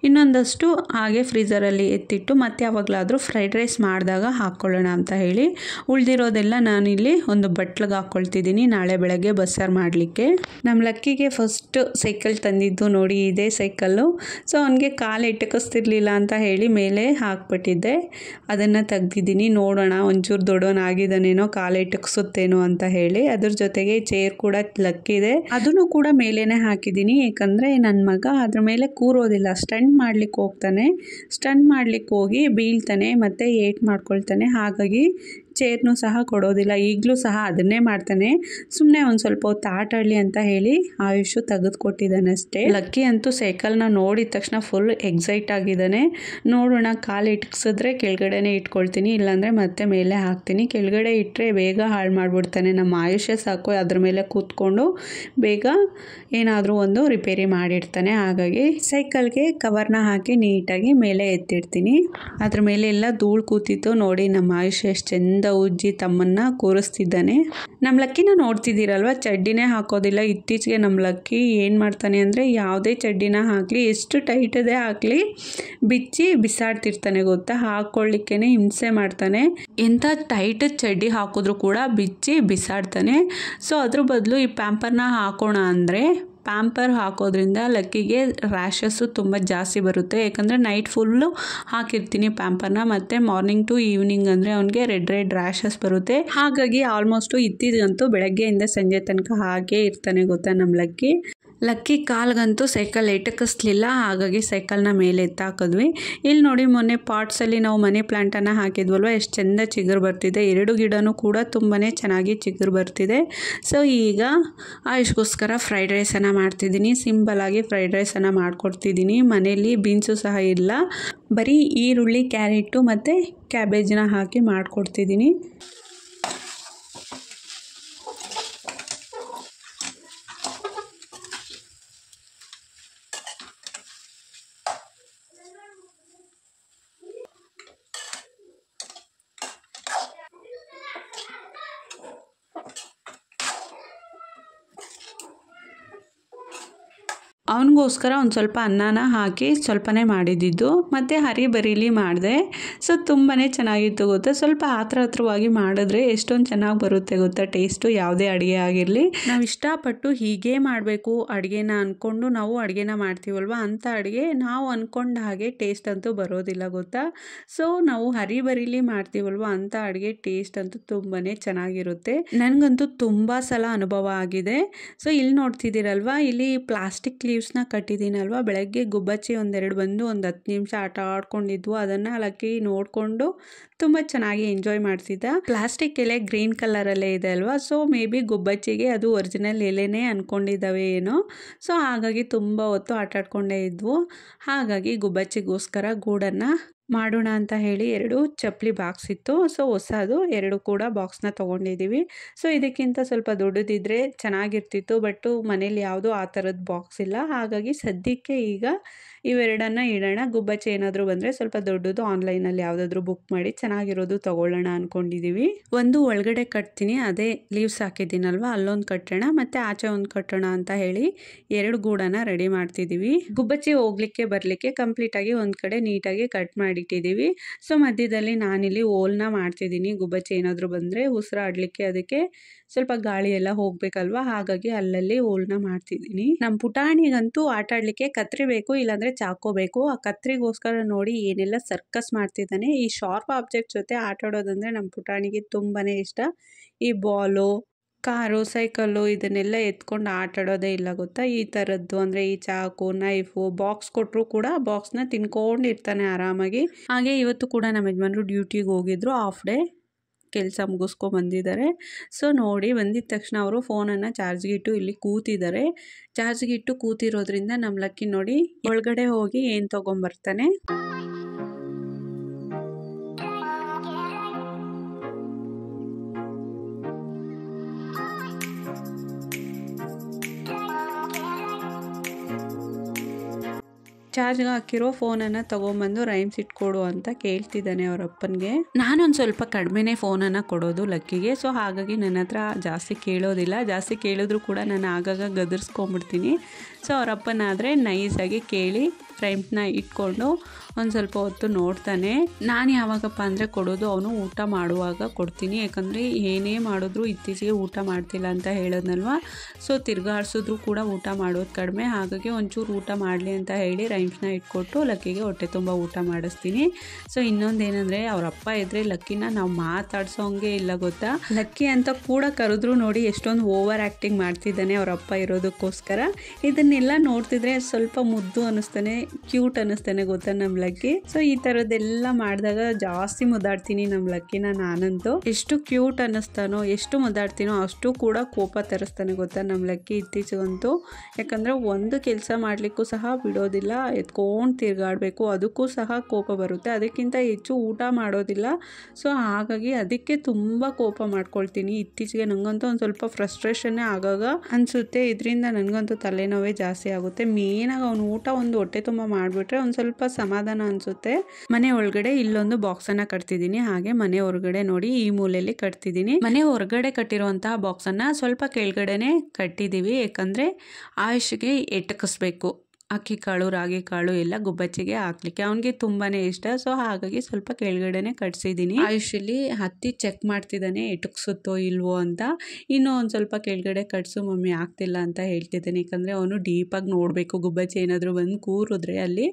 ಇನ್ನೊಂದಷ್ಟು ಹಾಗೆ ಫ್ರೀಸರಲ್ಲಿ ಎತ್ತಿಟ್ಟು ಮತ್ತೆ ಯಾವಾಗಲಾದರೂ ಫ್ರೈಡ್ ರೈಸ್ ಮಾಡಿದಾಗ ಹಾಕ್ಕೊಳ್ಳೋಣ ಅಂತ ಹೇಳಿ ಉಳಿದಿರೋದೆಲ್ಲ ನಾನಿಲ್ಲಿ ಒಂದು ಬಟ್ಲಿಗೆ ಹಾಕ್ಕೊಳ್ತಿದ್ದೀನಿ ನಾಳೆ ಬೆಳಗ್ಗೆ ಬಸ್ಸಾರು ಮಾಡಲಿಕ್ಕೆ ನಮ್ಮ ಲಕ್ಕಿಗೆ ಫಸ್ಟ್ ಸೈಕಲ್ ತಂದಿದ್ದು ನೋಡಿ ಇದೇ ಸೈಕಲ್ಲು ಸೊ ಅವನಿಗೆ ಕಾಲು ಇಟ್ಟಕಿಸ್ತಿರ್ಲಿಲ್ಲ ಅಂತ ಹೇಳಿ ಮೇಲೆ ಹಾಕ್ಬಿಟ್ಟಿದ್ದೆ ಅದನ್ನು ತೆಗ್ದಿದ್ದೀನಿ ನೋಡೋಣ ಒಂಚೂರು ದೊಡ್ಡವನಾಗಿದ್ದಾನೇನೋ ಕಾಲಿಟಕ್ಸುತ್ತೇನೋ ಅಂತ ಹೇಳಿ ಅದ್ರ ಜೊತೆಗೆ ಚೇರ್ ಕೂಡ ಲಕ್ಕಿದೆ ಅದನ್ನು ಕೂಡ ಮೇಲೇನೆ ಹಾಕಿದ್ದೀನಿ ಏಕೆಂದರೆ ನನ್ನ ಮಗ ಅದ್ರ ಮೇಲೆ ಕೂರೋದಿಲ್ಲ ಸ್ಟಂಟ್ ಮಾಡ್ಲಿಕ್ಕೆ ಹೋಗ್ತಾನೆ ಸ್ಟಂಟ್ ಮಾಡ್ಲಿಕ್ಕೆ ಹೋಗಿ ಬೀಳ್ತಾನೆ ಮತ್ತು ಏಟ್ ಮಾಡ್ಕೊಳ್ತಾನೆ ಹಾಗಾಗಿ ಚೇರ್ನು ಸಹ ಕೊಡೋದಿಲ್ಲ ಈಗಲೂ ಸಹ ಅದನ್ನೇ ಮಾಡ್ತಾನೆ ಸುಮ್ಮನೆ ಒಂದು ಸ್ವಲ್ಪ ಹೊತ್ತು ಆಟಾಡಲಿ ಅಂತ ಹೇಳಿ ಆಯುಷು ತೆಗೆದುಕೊಟ್ಟಿದ್ದಾನೆ ಅಷ್ಟೇ ಲಕ್ಕಿ ಅಂತೂ ಸೈಕಲ್ನ ನೋಡಿದ ತಕ್ಷಣ ಫುಲ್ ಎಕ್ಸೈಟ್ ಆಗಿದ್ದಾನೆ ನೋಡೋಣ ಕಾಲು ಇಟ್ಸಿದ್ರೆ ಕೆಳಗಡೆನೇ ಇಟ್ಕೊಳ್ತೀನಿ ಇಲ್ಲಾಂದರೆ ಮತ್ತೆ ಮೇಲೆ ಹಾಕ್ತೀನಿ ಕೆಳಗಡೆ ಇಟ್ಟರೆ ಬೇಗ ಹಾಳು ಮಾಡಿಬಿಡ್ತಾನೆ ನಮ್ಮ ಆಯುಷ್ಯ ಸಾಕು ಅದ್ರ ಮೇಲೆ ಕೂತ್ಕೊಂಡು ಬೇಗ ಏನಾದರೂ ಒಂದು ರಿಪೇರಿ ಮಾಡಿರ್ತಾನೆ ಹಾಗಾಗಿ ಸೈಕಲ್ಗೆ ಕವರ್ನ ಹಾಕಿ ನೀಟಾಗಿ ಮೇಲೆ ಎತ್ತಿಡ್ತೀನಿ ಅದ್ರ ಮೇಲೆ ಎಲ್ಲ ಧೂಳು ಕೂತಿತ್ತು ನೋಡಿ ನಮ್ಮ ಆಯುಷ್ಯ ಎಷ್ಟು ಚೆಂದ ಕೈಯಿಂದ ಉಜ್ಜಿ ತಮ್ಮನ್ನ ಕೂರಿಸ್ತಿದ್ದಾನೆ ನಮ್ಮ ಲಕ್ಕಿನ ನೋಡ್ತಿದ್ದೀರಲ್ವ ಚಡ್ಡಿನೇ ಹಾಕೋದಿಲ್ಲ ಇತ್ತೀಚೆಗೆ ನಮ್ಮ ಲಕ್ಕಿ ಏನು ಮಾಡ್ತಾನೆ ಅಂದರೆ ಯಾವುದೇ ಚಡ್ಡಿನ ಹಾಕಲಿ ಎಷ್ಟು ಟೈಟದೇ ಹಾಕಲಿ ಬಿಚ್ಚಿ ಬಿಸಾಡ್ತಿರ್ತಾನೆ ಗೊತ್ತಾ ಹಾಕೊಳ್ಳಿಕ್ಕೇನೆ ಹಿಂಸೆ ಮಾಡ್ತಾನೆ ಎಂಥ ಟೈಟ್ ಚಡ್ಡಿ ಹಾಕಿದ್ರು ಕೂಡ ಬಿಚ್ಚಿ ಬಿಸಾಡ್ತಾನೆ ಸೊ ಅದ್ರ ಬದಲು ಈ ಪ್ಯಾಂಪರ್ನ ಹಾಕೋಣ ಅಂದರೆ ಪ್ಯಾಂಪರ್ ಹಾಕೋದ್ರಿಂದ ಲಕ್ಕಿಗೆ ರ್ಯಾಷಸ್ಸು ತುಂಬ ಜಾಸ್ತಿ ಬರುತ್ತೆ ಯಾಕಂದರೆ ನೈಟ್ ಫುಲ್ಲು ಹಾಕಿರ್ತೀನಿ ಪ್ಯಾಂಪರ್ನ ಮತ್ತು ಮಾರ್ನಿಂಗ್ ಟು ಈವ್ನಿಂಗ್ ಅಂದರೆ ಅವನಿಗೆ ರೆಡ್ ರೆಡ್ ರ್ಯಾಷಸ್ ಬರುತ್ತೆ ಹಾಗಾಗಿ ಆಲ್ಮೋಸ್ಟು ಇತ್ತಿದಂತೂ ಬೆಳಗ್ಗೆಯಿಂದ ಸಂಜೆ ತನಕ ಹಾಗೆ ಇರ್ತಾನೆ ಗೊತ್ತಾ ನಮ್ಮ ಲಕ್ಕಿ ಲಕ್ಕಿ ಕಾಲ್ಗಂತೂ ಸೈಕಲ್ ಎಟಕಿಸ್ಲಿಲ್ಲ ಹಾಗಾಗಿ ಸೈಕಲ್ನ ಮೇಲೆ ಎತ್ತಾಕಿದ್ವಿ ಇಲ್ಲಿ ನೋಡಿ ಮೊನ್ನೆ ಪಾಟ್ಸಲ್ಲಿ ನಾವು ಮನಿ ಪ್ಲ್ಯಾಂಟನ್ನು ಹಾಕಿದ್ವಲ್ವ ಎಷ್ಟು ಚೆಂದ ಚಿಗುರು ಬರ್ತಿದೆ ಎರಡು ಗಿಡನೂ ಕೂಡ ತುಂಬಾ ಚೆನ್ನಾಗಿ ಚಿಗುರು ಬರ್ತಿದೆ ಸೊ ಈಗ ಆಯುಷ್ಗೋಸ್ಕರ ಫ್ರೈಡ್ ರೈಸನ್ನು ಮಾಡ್ತಿದ್ದೀನಿ ಸಿಂಪಲ್ ಆಗಿ ಫ್ರೈಡ್ ರೈಸನ್ನು ಮಾಡಿಕೊಡ್ತಿದ್ದೀನಿ ಮನೆಯಲ್ಲಿ ಬೀನ್ಸು ಸಹ ಇಲ್ಲ ಬರೀ ಈರುಳ್ಳಿ ಕ್ಯಾರೆಟು ಮತ್ತು ಕ್ಯಾಬೇಜನ್ನ ಹಾಕಿ ಮಾಡಿಕೊಡ್ತಿದ್ದೀನಿ ಅದಕ್ಕೋಸ್ಕರ ಒಂದು ಸ್ವಲ್ಪ ಅನ್ನನ ಹಾಕಿ ಸ್ವಲ್ಪನೇ ಮಾಡಿದ್ದಿದ್ದು ಮತ್ತು ಹರಿ ಬರೀಲಿ ಮಾಡಿದೆ ಸೊ ತುಂಬಾ ಚೆನ್ನಾಗಿತ್ತು ಗೊತ್ತಾ ಸ್ವಲ್ಪ ಆತ್ರ ಹತ್ರವಾಗಿ ಮಾಡಿದ್ರೆ ಎಷ್ಟೊಂದು ಚೆನ್ನಾಗಿ ಬರುತ್ತೆ ಗೊತ್ತಾ ಟೇಸ್ಟು ಯಾವುದೇ ಅಡುಗೆ ಆಗಿರಲಿ ನಾವು ಇಷ್ಟಪಟ್ಟು ಹೀಗೆ ಮಾಡಬೇಕು ಅಡುಗೆನ ಅಂದ್ಕೊಂಡು ನಾವು ಅಡುಗೆನ ಮಾಡ್ತೀವಲ್ವ ಅಂಥ ಅಡುಗೆ ನಾವು ಅಂದ್ಕೊಂಡ ಹಾಗೆ ಟೇಸ್ಟ್ ಅಂತೂ ಬರೋದಿಲ್ಲ ಗೊತ್ತಾ ಸೊ ನಾವು ಹರಿ ಬರೀಲಿ ಮಾಡ್ತೀವಲ್ವ ಅಂಥ ಅಡುಗೆ ಟೇಸ್ಟ್ ಅಂತೂ ತುಂಬಾ ಚೆನ್ನಾಗಿರುತ್ತೆ ನನಗಂತೂ ತುಂಬ ಸಲ ಅನುಭವ ಆಗಿದೆ ಸೊ ಇಲ್ಲಿ ನೋಡ್ತಿದ್ದೀರಲ್ವ ಇಲ್ಲಿ ಪ್ಲಾಸ್ಟಿಕ್ ಲೀವ್ಸ್ನ ಕಟ್ ಕೊಟ್ಟಿದ್ದೀನಲ್ವ ಬೆಳಗ್ಗೆ ಗುಬ್ಬಚ್ಚಿ ಒಂದೆರಡು ಬಂದು ಒಂದು ಹತ್ತು ನಿಮಿಷ ಆಟ ಆಡ್ಕೊಂಡಿದ್ವು ಅದನ್ನು ಲಕ್ಕಿ ನೋಡಿಕೊಂಡು ತುಂಬ ಚೆನ್ನಾಗಿ ಎಂಜಾಯ್ ಮಾಡ್ತಿದ್ದ ಪ್ಲಾಸ್ಟಿಕ್ ಎಲೆ ಗ್ರೀನ್ ಕಲರಲ್ಲೇ ಇದೆ ಅಲ್ವಾ ಸೊ ಮೇ ಬಿ ಗುಬ್ಬಚ್ಚಿಗೆ ಅದು ಒರಿಜಿನಲ್ ಎಲೆನೇ ಅಂದ್ಕೊಂಡಿದ್ದಾವೆ ಏನೋ ಸೊ ಹಾಗಾಗಿ ತುಂಬ ಹೊತ್ತು ಆಟಾಡ್ಕೊಂಡೇ ಇದ್ವು ಹಾಗಾಗಿ ಗುಬ್ಬಚ್ಚಿಗೋಸ್ಕರ ಗೂಡನ್ನು ಮಾಡೋಣ ಅಂತ ಹೇಳಿ ಎರಡು ಚಪ್ಪಲಿ ಬಾಕ್ಸ್ ಇತ್ತು ಸೊ ಹೊಸದು ಎರಡು ಕೂಡ ಬಾಕ್ಸ್ನ ತೊಗೊಂಡಿದ್ದೀವಿ ಸೊ ಇದಕ್ಕಿಂತ ಸ್ವಲ್ಪ ದೊಡ್ಡದಿದ್ದರೆ ಚೆನ್ನಾಗಿರ್ತಿತ್ತು ಬಟ್ಟು ಮನೇಲಿ ಯಾವುದೂ ಆ ಥರದ್ದು ಬಾಕ್ಸ್ ಇಲ್ಲ ಹಾಗಾಗಿ ಸದ್ಯಕ್ಕೆ ಈಗ ಇವೆರಡನ್ನ ಇಡೋಣ ಗುಬ್ಬಚ್ಚೆ ಏನಾದರೂ ಬಂದರೆ ಸ್ವಲ್ಪ ದೊಡ್ಡದು ಆನ್ಲೈನಲ್ಲಿ ಯಾವುದಾದ್ರೂ ಬುಕ್ ಮಾಡಿ ಚೆನ್ನಾಗಿರೋದು ತೊಗೊಳ್ಳೋಣ ಅಂದ್ಕೊಂಡಿದ್ದೀವಿ ಒಂದು ಒಳಗಡೆ ಕಟ್ತೀನಿ ಅದೇ ಲೀವ್ಸ್ ಹಾಕಿದ್ದೀನಲ್ವ ಅಲ್ಲೊಂದು ಕಟ್ಟೋಣ ಮತ್ತು ಆಚೆ ಒಂದು ಕಟ್ಟೋಣ ಅಂತ ಹೇಳಿ ಎರಡು ಗೂಡನ ರೆಡಿ ಮಾಡ್ತಿದ್ದೀವಿ ಗುಬ್ಬಚ್ಚಿ ಹೋಗ್ಲಿಕ್ಕೆ ಬರಲಿಕ್ಕೆ ಕಂಪ್ಲೀಟಾಗಿ ಒಂದು ಕಡೆ ನೀಟಾಗಿ ಕಟ್ ಮಾಡಿಟ್ಟಿದ್ದೀವಿ ಸೊ ಮಧ್ಯದಲ್ಲಿ ನಾನಿಲ್ಲಿ ಓಲ್ನ ಮಾಡ್ತಿದ್ದೀನಿ ಗುಬ್ಬಚ್ಚಿ ಏನಾದರೂ ಬಂದರೆ ಉಸಿರಾಡಲಿಕ್ಕೆ ಅದಕ್ಕೆ ಸ್ವಲ್ಪ ಗಾಳಿ ಎಲ್ಲ ಹೋಗ್ಬೇಕಲ್ವಾ ಹಾಗಾಗಿ ಅಲ್ಲಲ್ಲಿ ಓಲ್ನ ಮಾಡ್ತಿದ್ದೀನಿ ನಮ್ಮ ಪುಟಾಣಿಗಂತೂ ಆಟಾಡಲಿಕ್ಕೆ ಕತ್ತರಿಬೇಕು ಬೇಕು ಇಲ್ಲಾಂದರೆ ಚಾಕೋಬೇಕು ಆ ಕತ್ರಿಗೋಸ್ಕರ ನೋಡಿ ಏನೆಲ್ಲ ಸರ್ಕಸ್ ಮಾಡ್ತಿದ್ದಾನೆ ಈ ಶಾರ್ಪ್ ಆಬ್ಜೆಕ್ಟ್ ಜೊತೆ ಆಟ ಆಡೋದಂದ್ರೆ ನಮ್ಮ ಪುಟಾಣಿಗೆ ತುಂಬಾ ಇಷ್ಟ ಈ ಬಾಲು ಕಾರು ಸೈಕಲ್ಲು ಇದನ್ನೆಲ್ಲ ಎತ್ಕೊಂಡು ಆಟಾಡೋದೇ ಇಲ್ಲ ಗೊತ್ತಾ ಈ ಥರದ್ದು ಅಂದರೆ ಈ ಚಾಕು ನೈಫು ಬಾಕ್ಸ್ ಕೊಟ್ಟರು ಕೂಡ ಬಾಕ್ಸ್ನ ತಿನ್ಕೊಂಡು ಇರ್ತಾನೆ ಆರಾಮಾಗಿ ಹಾಗೆ ಇವತ್ತು ಕೂಡ ನಮ್ಮ ಯಜಮಾನರು ಡ್ಯೂಟಿಗೆ ಹೋಗಿದ್ರು ಆಫ್ ಡೇ ಕೆಲಸ ಮುಗಿಸ್ಕೊಂಡು ಬಂದಿದ್ದಾರೆ ಸೊ ನೋಡಿ ಬಂದಿದ್ದ ತಕ್ಷಣ ಅವರು ಫೋನನ್ನು ಚಾರ್ಜ್ಗಿಟ್ಟು ಇಲ್ಲಿ ಕೂತಿದ್ದಾರೆ ಚಾರ್ಜ್ಗಿಟ್ಟು ಇಟ್ಟು ಕೂತಿರೋದ್ರಿಂದ ನಮ್ಮ ಲಕ್ಕಿ ನೋಡಿ ಒಳಗಡೆ ಹೋಗಿ ಏನು ತೊಗೊಂಬರ್ತಾನೆ ಚಾರ್ಜ್ಗೆ ಹಾಕಿರೋ ಫೋನನ್ನು ತೊಗೊಂಬಂದು ರೈಮ್ಸ್ ಇಟ್ಕೊಡು ಅಂತ ಕೇಳ್ತಿದ್ದಾನೆ ಅವ್ರ ಅಪ್ಪನಿಗೆ ನಾನೊಂದು ಸ್ವಲ್ಪ ಕಡಿಮೆನೇ ಫೋನನ್ನು ಕೊಡೋದು ಲಕ್ಕಿಗೆ ಸೊ ಹಾಗಾಗಿ ನನ್ನ ಹತ್ರ ಜಾಸ್ತಿ ಕೇಳೋದಿಲ್ಲ ಜಾಸ್ತಿ ಕೇಳಿದ್ರು ಕೂಡ ನಾನು ಆಗಾಗ ಗದರ್ಸ್ಕೊಂಬಿಡ್ತೀನಿ ಸೊ ಅವರಪ್ಪನಾದರೆ ನೈಸಾಗಿ ಕೇಳಿ ರೈಮ್ಸ್ನ ಇಟ್ಕೊಂಡು ಒಂದು ಸ್ವಲ್ಪ ಹೊತ್ತು ನೋಡ್ತಾನೆ ನಾನು ಯಾವಾಗಪ್ಪ ಅಂದರೆ ಕೊಡೋದು ಅವನು ಊಟ ಮಾಡುವಾಗ ಕೊಡ್ತೀನಿ ಯಾಕಂದರೆ ಏನೇ ಮಾಡಿದ್ರು ಇತ್ತೀಚೆಗೆ ಊಟ ಮಾಡ್ತಿಲ್ಲ ಅಂತ ಹೇಳೋದಲ್ವ ಸೊ ತಿರ್ಗಾಡಿಸಿದ್ರು ಕೂಡ ಊಟ ಮಾಡೋದು ಕಡಿಮೆ ಹಾಗಾಗಿ ಒಂಚೂರು ಊಟ ಮಾಡಲಿ ಅಂತ ಹೇಳಿ ರೈಮ್ಸ್ನ ಇಟ್ಕೊಟ್ಟು ಲಕ್ಕಿಗೆ ಹೊಟ್ಟೆ ತುಂಬ ಊಟ ಮಾಡಿಸ್ತೀನಿ ಸೊ ಇನ್ನೊಂದೇನಂದರೆ ಅವ್ರ ಅಪ್ಪ ಇದ್ರೆ ಲಕ್ಕಿನ ನಾವು ಮಾತಾಡ್ಸೋಂಗೆ ಇಲ್ಲ ಗೊತ್ತಾ ಲಕ್ಕಿ ಅಂತ ಕೂಡ ಕರೆದ್ರು ನೋಡಿ ಎಷ್ಟೊಂದು ಓವರ್ ಆ್ಯಕ್ಟಿಂಗ್ ಮಾಡ್ತಿದ್ದಾನೆ ಅವ್ರ ಅಪ್ಪ ಇರೋದಕ್ಕೋಸ್ಕರ ಇದನ್ನೆಲ್ಲ ನೋಡ್ತಿದ್ರೆ ಸ್ವಲ್ಪ ಮುದ್ದು ಅನ್ನಿಸ್ತಾನೆ ಕ್ಯೂಟ್ ಅನ್ನಿಸ್ತಾನೆ ಗೊತ್ತಾ ನಮ್ ಲಕ್ಕಿ ಸೊ ಈ ತರದೆಲ್ಲ ಮಾಡಿದಾಗ ಜಾಸ್ತಿ ಮುದ್ದಾಡ್ತೀನಿ ನಮ್ ಲಕ್ಕಿನ ನಾನಂತೂ ಎಷ್ಟು ಕ್ಯೂಟ್ ಅನ್ನಿಸ್ತಾನೋ ಎಷ್ಟು ಮುದ್ದಾಡ್ತೀನೋ ಅಷ್ಟು ಕೂಡ ಕೋಪ ತರಿಸ್ತಾನೆ ಗೊತ್ತಾ ನಮ್ ಲಕ್ಕಿ ಇತ್ತೀಚೆಗಂತೂ ಯಾಕಂದ್ರೆ ಒಂದು ಕೆಲಸ ಮಾಡ್ಲಿಕ್ಕೂ ಸಹ ಬಿಡೋದಿಲ್ಲ ಎತ್ಕೊಂಡು ತಿರ್ಗಾಡ್ಬೇಕು ಅದಕ್ಕೂ ಸಹ ಕೋಪ ಬರುತ್ತೆ ಅದಕ್ಕಿಂತ ಹೆಚ್ಚು ಊಟ ಮಾಡೋದಿಲ್ಲ ಸೊ ಹಾಗಾಗಿ ಅದಕ್ಕೆ ತುಂಬಾ ಕೋಪ ಮಾಡ್ಕೊಳ್ತೀನಿ ಇತ್ತೀಚೆಗೆ ನಂಗಂತೂ ಒಂದು ಸ್ವಲ್ಪ ಫ್ರಸ್ಟ್ರೇಷನ್ ಆಗಾಗ ಅನ್ಸುತ್ತೆ ಇದರಿಂದ ನನಗಂತೂ ತಲೆನೋವೇ ಜಾಸ್ತಿ ಆಗುತ್ತೆ ಮೇನಾಗಿ ಅವ್ನು ಊಟ ಒಂದು ಹೊಟ್ಟೆ ತುಂಬ ಮಾಡಿಬಿಟ್ರೆ ಒಂದು ಸ್ವಲ್ಪ ಸಮಾಧಾನ ಅನಿಸುತ್ತೆ ಮನೆ ಒಳಗಡೆ ಇಲ್ಲೊಂದು ಬಾಕ್ಸನ್ನು ಕಟ್ತಿದ್ದೀನಿ ಹಾಗೆ ಮನೆ ಹೊರಗಡೆ ನೋಡಿ ಈ ಮೂಲೆಯಲ್ಲಿ ಕಟ್ತಿದ್ದೀನಿ ಮನೆ ಹೊರಗಡೆ ಕಟ್ಟಿರುವಂತಹ ಬಾಕ್ಸನ್ನು ಸ್ವಲ್ಪ ಕೆಳಗಡೆನೆ ಕಟ್ಟಿದ್ದೀವಿ ಯಾಕಂದರೆ ಆಯುಷ್ಗೆ ಎಟಕಿಸ್ಬೇಕು ಅಕ್ಕಿ ಕಾಳು ರಾಗಿ ಕಾಳು ಎಲ್ಲ ಗುಬ್ಬಚ್ಚಿಗೆ ಹಾಕ್ಲಿಕ್ಕೆ ಅವನಿಗೆ ತುಂಬಾ ಇಷ್ಟ ಸೊ ಹಾಗಾಗಿ ಸ್ವಲ್ಪ ಕೆಳಗಡೆನೆ ಕಟ್ಸಿದ್ದೀನಿ ಆಯುಷಲ್ಲಿ ಹತ್ತಿ ಚೆಕ್ ಮಾಡ್ತಿದ್ದಾನೆ ಎಟುಕ್ಸುತ್ತೋ ಇಲ್ವೋ ಅಂತ ಇನ್ನೂ ಒಂದು ಸ್ವಲ್ಪ ಕೆಳಗಡೆ ಕಟ್ಸು ಮಮ್ಮಿ ಆಗ್ತಿಲ್ಲ ಅಂತ ಹೇಳ್ತಿದ್ದಾನೆ ಯಾಕಂದರೆ ಅವನು ಡೀಪಾಗಿ ನೋಡಬೇಕು ಗುಬ್ಬಚ್ಚಿ ಏನಾದರೂ ಬಂದು ಕೂರಿದ್ರೆ ಅಲ್ಲಿ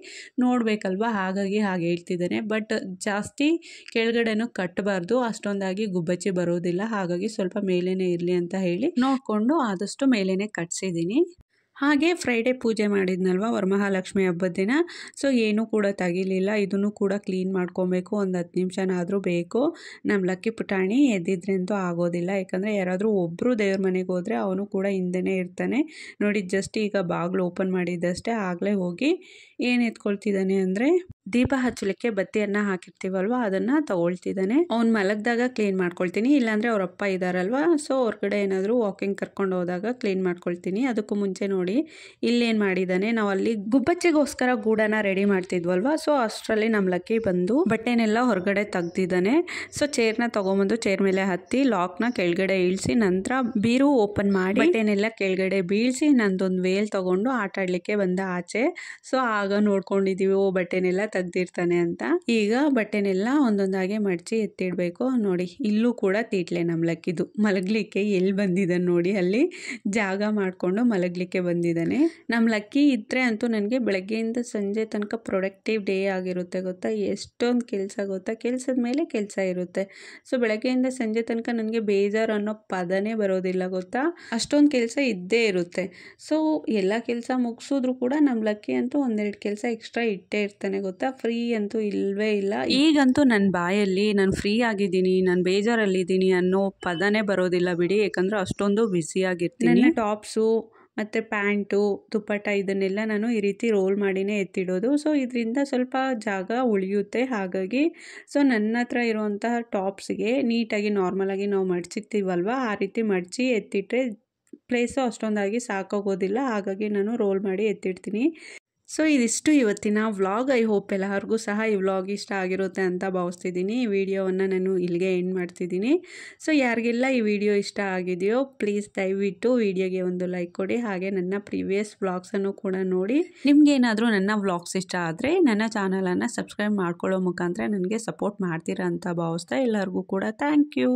ನೋಡಬೇಕಲ್ವಾ ಹಾಗಾಗಿ ಹಾಗೆ ಹೇಳ್ತಿದ್ದಾನೆ ಬಟ್ ಜಾಸ್ತಿ ಕೆಳಗಡೆನೂ ಕಟ್ಟಬಾರ್ದು ಅಷ್ಟೊಂದಾಗಿ ಗುಬ್ಬಚ್ಚಿ ಬರೋದಿಲ್ಲ ಹಾಗಾಗಿ ಸ್ವಲ್ಪ ಮೇಲೇನೆ ಇರಲಿ ಅಂತ ಹೇಳಿ ನೋಡಿಕೊಂಡು ಆದಷ್ಟು ಮೇಲೇನೆ ಕಟ್ಸಿದ್ದೀನಿ ಹಾಗೆ ಫ್ರೈಡೇ ಪೂಜೆ ಮಾಡಿದ್ನಲ್ವ ವರಮಹಾಲಕ್ಷ್ಮಿ ಹಬ್ಬದ ದಿನ ಸೊ ಏನೂ ಕೂಡ ತಗಿಲಿಲ್ಲ ಇದನ್ನು ಕೂಡ ಕ್ಲೀನ್ ಮಾಡ್ಕೊಬೇಕು ಒಂದು ಹತ್ತು ನಿಮಿಷನಾದರೂ ಬೇಕು ನಮ್ಮ ಲಕ್ಕಿ ಪುಟಾಣಿ ಎದ್ದಿದ್ರಂತೂ ಆಗೋದಿಲ್ಲ ಯಾಕಂದರೆ ಯಾರಾದರೂ ಒಬ್ಬರು ದೇವ್ರ ಮನೆಗೆ ಹೋದರೆ ಅವನು ಕೂಡ ಹಿಂದೆನೇ ಇರ್ತಾನೆ ನೋಡಿ ಜಸ್ಟ್ ಈಗ ಬಾಗಿಲು ಓಪನ್ ಮಾಡಿದ್ದಷ್ಟೇ ಆಗಲೇ ಹೋಗಿ ಏನ್ ಎತ್ಕೊಳ್ತಿದ್ದಾನೆ ಅಂದ್ರೆ ದೀಪ ಹಚ್ಚಲಿಕ್ಕೆ ಬತ್ತಿಯನ್ನ ಹಾಕಿರ್ತೀವಲ್ವಾ ಅದನ್ನ ತಗೊಳ್ತಿದ್ದಾನೆ ಅವ್ನ್ ಮಲಗ್ದಾಗ ಕ್ಲೀನ್ ಮಾಡ್ಕೊಳ್ತೀನಿ ಇಲ್ಲಾಂದರೆ ಅಪ್ಪ ಇದ್ದಾರಲ್ವ ಸೊ ಹೊರಗಡೆ ಏನಾದರೂ ವಾಕಿಂಗ್ ಕರ್ಕೊಂಡು ಹೋದಾಗ ಕ್ಲೀನ್ ಮಾಡ್ಕೊಳ್ತೀನಿ ಅದಕ್ಕೂ ಮುಂಚೆ ನೋಡಿ ಇಲ್ಲೇನು ಮಾಡಿದಾನೆ ನಾವು ಅಲ್ಲಿ ಗುಬ್ಬಚ್ಚಿಗೋಸ್ಕರ ಗೂಡನ ರೆಡಿ ಮಾಡ್ತಿದ್ವಲ್ವಾ ಸೊ ಅಷ್ಟರಲ್ಲಿ ನಮ್ ಲಕ್ಕಿ ಬಂದು ಬಟ್ಟೆನೆಲ್ಲ ಹೊರಗಡೆ ತೆಗ್ದಿದ್ದಾನೆ ಸೊ ನ ತಗೊಂಬಂದು ಚೇರ್ ಮೇಲೆ ಹತ್ತಿ ನ ಕೆಳಗಡೆ ಇಳಿಸಿ ನಂತರ ಬೀರು ಓಪನ್ ಮಾಡಿ ಬಟ್ಟೆನೆಲ್ಲ ಕೆಳಗಡೆ ಬೀಳಿಸಿ ನಂದೊಂದು ವೇಲ್ ತಗೊಂಡು ಆಟ ಆಡ್ಲಿಕ್ಕೆ ಬಂದ ಆಚೆ ಸೊ ಆ ಆಗ ನೋಡ್ಕೊಂಡಿದ್ದೀವಿ ಓ ಬಟ್ಟೆನೆಲ್ಲ ತೆಗ್ದಿರ್ತಾನೆ ಅಂತ ಈಗ ಬಟ್ಟೆನೆಲ್ಲ ಒಂದೊಂದಾಗೆ ಮಡಚಿ ಎತ್ತಿಡಬೇಕು ನೋಡಿ ಇಲ್ಲೂ ಕೂಡ ತೀಟ್ಲೆ ನಮ್ಲಕ್ಕಿದು ಮಲಗ್ಲಿಕ್ಕೆ ಎಲ್ಲಿ ಬಂದಿದ್ದಾನೆ ನೋಡಿ ಅಲ್ಲಿ ಜಾಗ ಮಾಡಿಕೊಂಡು ಮಲಗ್ಲಿಕ್ಕೆ ಬಂದಿದ್ದಾನೆ ನಮ್ಮ ಲಕ್ಕಿ ಇದ್ರೆ ಅಂತೂ ನನಗೆ ಬೆಳಗ್ಗೆಯಿಂದ ಸಂಜೆ ತನಕ ಪ್ರೊಡಕ್ಟಿವ್ ಡೇ ಆಗಿರುತ್ತೆ ಗೊತ್ತಾ ಎಷ್ಟೊಂದು ಕೆಲಸ ಗೊತ್ತಾ ಕೆಲಸದ ಮೇಲೆ ಕೆಲಸ ಇರುತ್ತೆ ಸೊ ಬೆಳಗ್ಗೆಯಿಂದ ಸಂಜೆ ತನಕ ನನಗೆ ಬೇಜಾರು ಅನ್ನೋ ಪದನೇ ಬರೋದಿಲ್ಲ ಗೊತ್ತಾ ಅಷ್ಟೊಂದು ಕೆಲಸ ಇದ್ದೇ ಇರುತ್ತೆ ಸೊ ಎಲ್ಲ ಕೆಲಸ ಮುಗಿಸಿದ್ರು ಕೂಡ ನಮ್ಮ ಲಕ್ಕಿ ಅಂತೂ ಒಂದೆರಡು ಎರಡು ಕೆಲಸ ಎಕ್ಸ್ಟ್ರಾ ಇಟ್ಟೇ ಇರ್ತಾನೆ ಗೊತ್ತಾ ಫ್ರೀ ಅಂತೂ ಇಲ್ಲವೇ ಇಲ್ಲ ಈಗಂತೂ ನನ್ನ ಬಾಯಲ್ಲಿ ನಾನು ಫ್ರೀ ಆಗಿದ್ದೀನಿ ನಾನು ಬೇಜಾರಲ್ಲಿದ್ದೀನಿ ಅನ್ನೋ ಪದನೇ ಬರೋದಿಲ್ಲ ಬಿಡಿ ಯಾಕಂದ್ರೆ ಅಷ್ಟೊಂದು ಬ್ಯುಸಿಯಾಗಿರ್ತೀನಿ ನನ್ನ ಟಾಪ್ಸು ಮತ್ತು ಪ್ಯಾಂಟು ದುಪ್ಪಟ್ಟ ಇದನ್ನೆಲ್ಲ ನಾನು ಈ ರೀತಿ ರೋಲ್ ಮಾಡಿನೇ ಎತ್ತಿಡೋದು ಸೊ ಇದರಿಂದ ಸ್ವಲ್ಪ ಜಾಗ ಉಳಿಯುತ್ತೆ ಹಾಗಾಗಿ ಸೊ ನನ್ನ ಹತ್ರ ಇರುವಂತಹ ಟಾಪ್ಸ್ಗೆ ನೀಟಾಗಿ ನಾರ್ಮಲಾಗಿ ನಾವು ಮಡ್ಚಿರ್ತೀವಲ್ವ ಆ ರೀತಿ ಮಡಚಿ ಎತ್ತಿಟ್ರೆ ಪ್ಲೇಸು ಅಷ್ಟೊಂದಾಗಿ ಸಾಕಾಗೋದಿಲ್ಲ ಹಾಗಾಗಿ ನಾನು ರೋಲ್ ಮಾಡಿ ಎತ್ತಿಡ್ತೀನಿ ಸೊ ಇದಿಷ್ಟು ಇವತ್ತಿನ ವ್ಲಾಗ್ ಐ ಹೋಪ್ ಎಲ್ಲರಿಗೂ ಸಹ ಈ ವ್ಲಾಗ್ ಇಷ್ಟ ಆಗಿರುತ್ತೆ ಅಂತ ಭಾವಿಸ್ತಿದ್ದೀನಿ ಈ ವಿಡಿಯೋವನ್ನು ನಾನು ಇಲ್ಲಿಗೆ ಎಂಡ್ ಮಾಡ್ತಿದ್ದೀನಿ ಸೊ ಯಾರಿಗೆಲ್ಲ ಈ ವಿಡಿಯೋ ಇಷ್ಟ ಆಗಿದೆಯೋ ಪ್ಲೀಸ್ ದಯವಿಟ್ಟು ವಿಡಿಯೋಗೆ ಒಂದು ಲೈಕ್ ಕೊಡಿ ಹಾಗೆ ನನ್ನ ಪ್ರೀವಿಯಸ್ ವ್ಲಾಗ್ಸನ್ನು ಕೂಡ ನೋಡಿ ನಿಮಗೇನಾದರೂ ನನ್ನ ವ್ಲಾಗ್ಸ್ ಇಷ್ಟ ಆದರೆ ನನ್ನ ಚಾನಲನ್ನು ಸಬ್ಸ್ಕ್ರೈಬ್ ಮಾಡ್ಕೊಳ್ಳೋ ಮುಖಾಂತರ ನನಗೆ ಸಪೋರ್ಟ್ ಮಾಡ್ತೀರಾ ಅಂತ ಭಾವಿಸ್ತಾ ಎಲ್ಲರಿಗೂ ಕೂಡ ಥ್ಯಾಂಕ್ ಯು